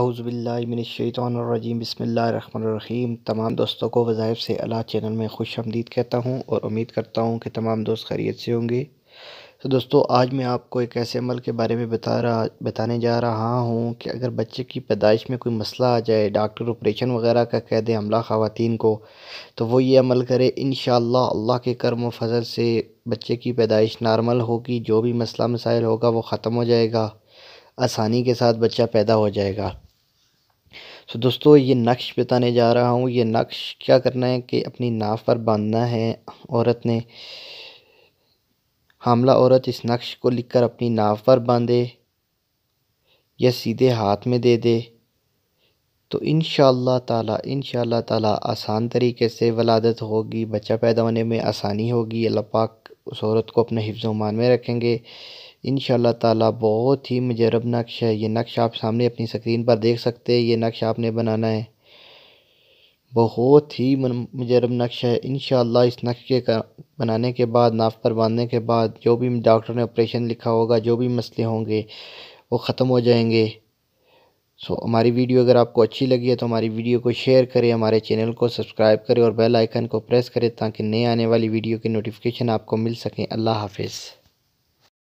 اعوذ باللہ من الشیطان الرجیم بسم اللہ الرحمن الرحیم تمام دوستوں کو وظائف سے اللہ چینل میں خوش آمدید کہتا ہوں اور امید کرتا ہوں کہ تمام دوست خریت سے ہوں گے دوستو آج میں آپ کو ایک ایسے عمل کے بارے میں بتا رہا بتانے جا رہا ہوں کہ اگر بچے کی پیدائش میں کوئی مسئلہ آ جائے ڈاکٹر آپریشن وغیرہ کا کہہ دے عملہ خواتین کو تو وہ یہ عمل کرے انشاءاللہ اللہ کے کرم و فضل سے بچے کی پیدائش نارمل ہوگی جو بھی مسئلہ مسائل ہوگا وہ ختم ہو جائے گا آسانی کے ساتھ بچہ پیدا ہو جائے گا سو دوستو یہ نقش بتانے جا رہا ہوں یہ نقش کیا کرنا ہے کہ اپنی ناف پر باندھنا ہے عورت نے حاملہ عورت اس نقش کو لکھ کر اپنی ناف پر باندھے یا سیدھے ہاتھ میں دے دے تو انشاءاللہ تعالی انشاءاللہ تعالی آسان طریقے سے ولادت ہوگی بچہ پیدا ہونے میں آسانی ہوگی اللہ پاک اس عورت کو اپنے حفظ و مان میں رکھیں گے ان شاء اللہ تعالیٰ بہت ہی مجرب نقش ہے یہ نقش آپ سامنے اپنی سکرین پر دیکھ سکتے یہ نقش آپ نے بنانا ہے بہت ہی مجرب نقش ہے انشاءاللہ اس نقش کے بنانے کے بعد ناف پر باندھنے کے بعد جو بھی ڈاکٹر نے آپریشن لکھا ہوگا جو بھی مسئلے ہوں گے وہ ختم ہو جائیں گے سو ہماری ویڈیو اگر آپ کو اچھی لگی ہے تو ہماری ویڈیو کو شیئر کریں ہمارے چینل کو سبسکرائب کریں اور بیل آئیکن کو پریس کریں تاکہ نئے آنے والی ویڈیو کے نوٹیفیکیشن آپ کو مل سکیں اللہ حافظ